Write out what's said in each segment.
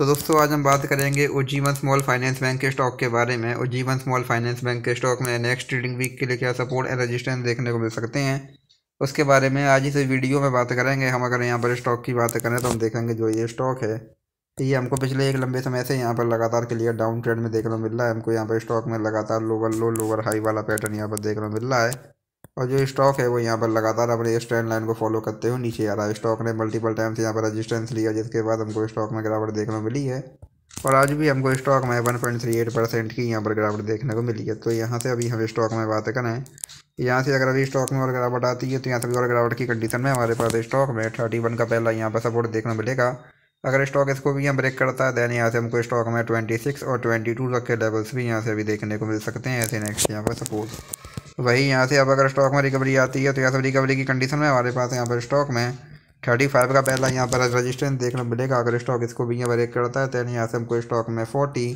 तो दोस्तों आज हम बात करेंगे उज्जीवन स्मॉल फाइनेंस बैंक के स्टॉक के बारे में उज्जीवन स्मॉल फाइनेंस बैंक के स्टॉक में नेक्स्ट ट्रेडिंग वीक के लिए क्या सपोर्ट एंड रजिस्टेंस देखने को मिल सकते हैं उसके बारे में आज इस वीडियो में बात करेंगे हम अगर यहाँ पर स्टॉक की बात करें तो हम देखेंगे जो ये स्टॉक है ये हमको पिछले एक लंबे समय से यहाँ पर लगातार क्लियर डाउन ट्रेंड में देखने को मिल रहा है हमको यहाँ पर स्टॉक में लगातार लोअर लो लोअर हाई वाला पैटर्न यहाँ पर देखने को मिल रहा है और जो स्टॉक है वो यहाँ पर लगातार अपने स्टैंड लाइन को फॉलो करते हुए नीचे आ रहा है स्टॉक ने मल्टीपल टाइम्स यहाँ पर रजिस्टेंस लिया जिसके बाद हमको स्टॉक में गिरावट देखने को मिली है और आज भी हमको स्टॉक में one point three eight percent की यहाँ पर गिरावट देखने को मिली है तो यहाँ से अभी हम स्टॉक में बात करें यहाँ से अगर अभी स्टॉक में और गिरावट आती है तो यहाँ से और गिरावट की कंडीशन में हमारे पास स्टॉक में थर्टी वन का पहला यहाँ पर सपोर्ट देखने मिलेगा अगर स्टॉक इसको भी यहाँ ब्रेक करता है दैन यहाँ से हमको स्टॉक में ट्वेंटी सिक्स और ट्वेंटी टू तक के लेवल्स भी यहाँ से अभी देखने को मिल सकते हैं ऐसे नेक्स्ट यहाँ पर सपोर्ट वही यहाँ से अब अगर स्टॉक में रिकवरी आती है तो यहाँ सब रिकवरी की कंडीशन में हमारे पास यहाँ पर स्टॉक में थर्टी फाइव का पहला यहाँ पर रजिस्टेंस देखना मिलेगा अगर स्टॉक इसको भी यहाँ ब्रेक करता है दैन यहाँ से हमको स्टॉक में फोर्टी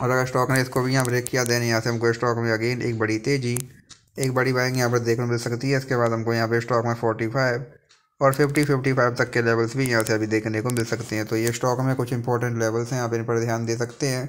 और अगर स्टॉक ने इसको भी यहाँ ब्रेक किया दैन यहाँ से हमको स्टॉक में अगेन एक बड़ी तेज़ी एक बड़ी बाइंग यहाँ पर देखने मिल सकती है इसके बाद हमको यहाँ पर स्टॉक में फोर्टी फाइव और फिफ्टी फिफ्टी फाइव तक के लेवल्स भी यहाँ से अभी देखने को मिल सकते हैं तो ये स्टॉक में कुछ इंपॉर्टेंट लेवल्स हैं आप इन पर ध्यान दे सकते हैं